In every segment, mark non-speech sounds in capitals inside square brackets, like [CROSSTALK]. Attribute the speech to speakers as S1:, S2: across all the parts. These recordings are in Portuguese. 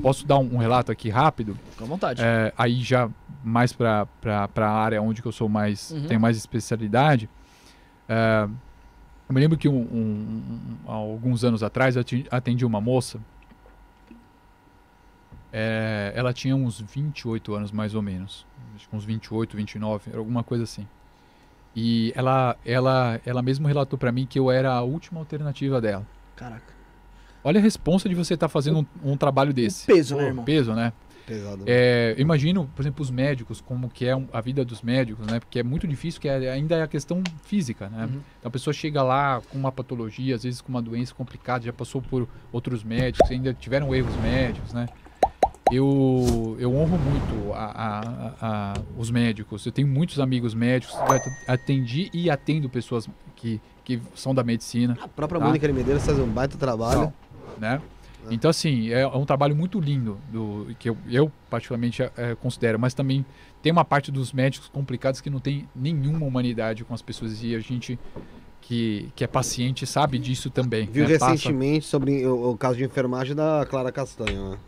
S1: Posso dar um, relato aqui rápido? Fica à vontade. É, aí já mais para a área onde eu sou mais uhum. tenho mais especialidade. É, eu me lembro que um, um, alguns anos atrás eu atendi uma moça. É, ela tinha uns 28 anos mais ou menos. Acho que uns 28, 29, era alguma coisa assim. E ela, ela, ela mesmo relatou para mim que eu era a última alternativa dela. Caraca. Olha a responsa de você estar tá fazendo um, um, trabalho desse. O peso, né, irmão? Peso, né? Pesado. É, imagino, por exemplo, os médicos, como que é a vida dos médicos, né? Porque é muito difícil, que é, ainda é a questão física, né? Uhum. Então, a pessoa chega lá com uma patologia, às vezes com uma doença complicada, já passou por outros médicos, ainda tiveram erros médicos, né? Eu, eu honro muito a, a, a, os médicos. Eu tenho muitos amigos médicos, atendi e atendo pessoas que, que são da medicina. A própria tá? Mônica Limedeira faz um baita trabalho. Não né? Então, assim, é um trabalho muito lindo, do, que eu, eu particularmente é, é, considero, mas também tem uma parte dos médicos complicados que não tem nenhuma humanidade com as pessoas e a gente que, que é paciente sabe disso também. Viu né? recentemente
S2: Passa... sobre o, o, caso de enfermagem da Clara Castanho, né?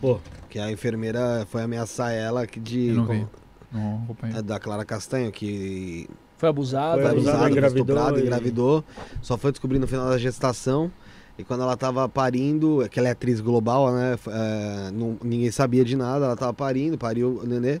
S2: Pô. Que a enfermeira foi ameaçar ela de. Eu não vi. Não, é da Clara Castanho, que.
S1: Foi abusada, foi né? abusada, engravidou, e... engravidou.
S2: Só foi descobrir no final da gestação. E quando ela tava parindo, que ela é atriz global, né? É, não, ninguém sabia de nada, ela tava parindo, pariu o nenê.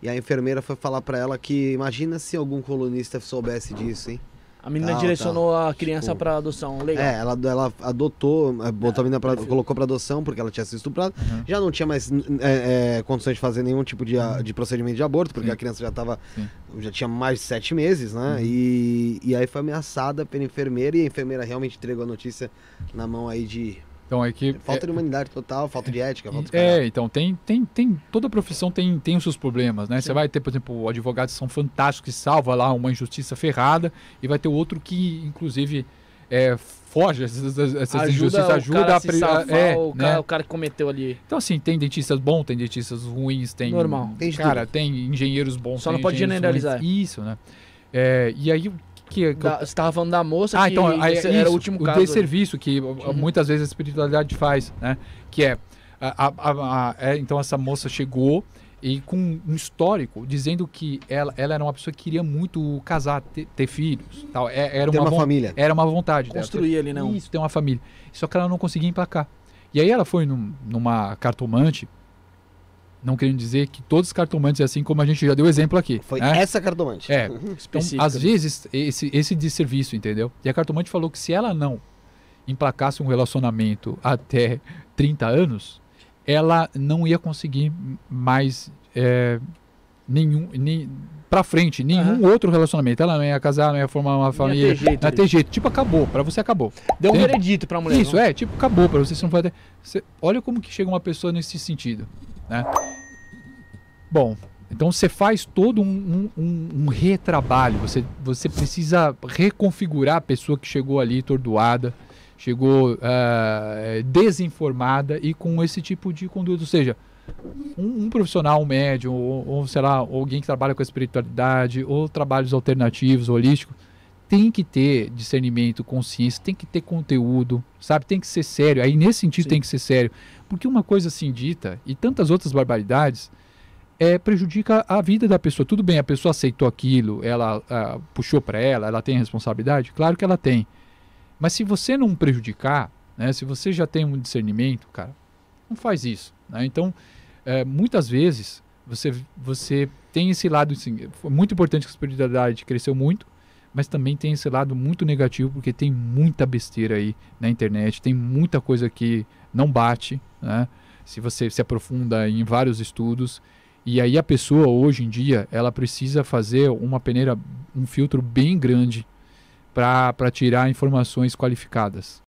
S2: E a enfermeira foi falar para ela que imagina se algum colunista soubesse disso, hein? A menina tal, direcionou tal. Tá. a criança tipo, para
S1: adoção, legal. É,
S2: ela, ela adotou, é, botou é, a menina pra, colocou para adoção porque ela tinha sido estuprada. Uhum. Já não tinha mais é, é, condições de fazer nenhum tipo de, uhum. de procedimento de aborto, porque Sim. a criança já tava, Sim. já tinha mais de sete meses, né? Uhum. E, e aí foi ameaçada pela enfermeira e a enfermeira realmente entregou a notícia na mão aí de então é que falta de é, humanidade total, falta de ética,
S1: falta de É, então tem tem tem toda profissão tem tem os seus problemas, né? Sim. Você vai ter, por exemplo, advogados que são fantásticos que salva lá uma injustiça ferrada e vai ter outro que inclusive é, foge essas, essas ajuda injustiças, ajuda a, se é, é, o, cara, né? o cara que cometeu ali. Então, assim, tem dentistas bons, tem dentistas ruins, tem. Normal. Tem cara, tudo. tem engenheiros bons. Só não pode generalizar. Ruins, isso, né? É, e aí que, que da, eu... Você estava falando da moça ah, que então, aí, isso, era o último o caso. O desserviço que uh, uhum. muitas vezes a espiritualidade faz, né? Que é, a, a, a, é, então essa moça chegou e com um histórico dizendo que ela, ela era uma pessoa que queria muito casar, ter, ter filhos, tal. É, era ter uma, uma família. Era uma vontade Construir ele ali, não. Né, isso, ter uma família. Só que ela não conseguia emplacar. E aí ela foi num, numa cartomante não querendo dizer que todos os cartomantes é assim como a gente já deu exemplo aqui. Foi né? essa cartomante. É. [LAUGHS] Então, às vezes, esse, esse desserviço, entendeu? E a cartomante falou que se ela não emplacasse um relacionamento até 30 anos, ela não ia conseguir mais é, nenhum. Nem, pra frente, nenhum uhum. outro relacionamento. Ela não ia casar, não ia formar uma família. Não ia ter jeito. Ia ter jeito. Tipo, acabou. Pra você acabou. Deu Entende? um veredito pra mulher. Isso, não? é. Tipo, acabou. Pra você, você não vai ter. Você, olha como que chega uma pessoa nesse sentido. Né? Bom, então você faz todo um, um, um retrabalho, você, você precisa reconfigurar a pessoa que chegou ali tordoada, chegou uh, desinformada e com esse tipo de conduta. Ou seja, um, um profissional, um médium, ou, ou, sei lá, alguém que trabalha com a espiritualidade, ou trabalhos alternativos, holísticos, tem que ter discernimento, consciência, tem que ter conteúdo, sabe? Tem que ser sério. Aí nesse sentido Sim. tem que ser sério. Porque uma coisa assim dita, e tantas outras barbaridades, é, prejudica a vida da pessoa. Tudo bem, a pessoa aceitou aquilo, ela puxou para ela, ela tem responsabilidade? Claro que ela tem. Mas se você não prejudicar, né, se você já tem um discernimento, cara, não faz isso. Né? Então, é, muitas vezes, você, você tem esse lado, assim, foi muito importante que a espiritualidade cresceu muito, mas também tem esse lado muito negativo, porque tem muita besteira aí na internet, tem muita coisa que não bate, né? se você se aprofunda em vários estudos e aí a pessoa hoje em dia, ela precisa fazer uma peneira, um filtro bem grande para tirar informações qualificadas.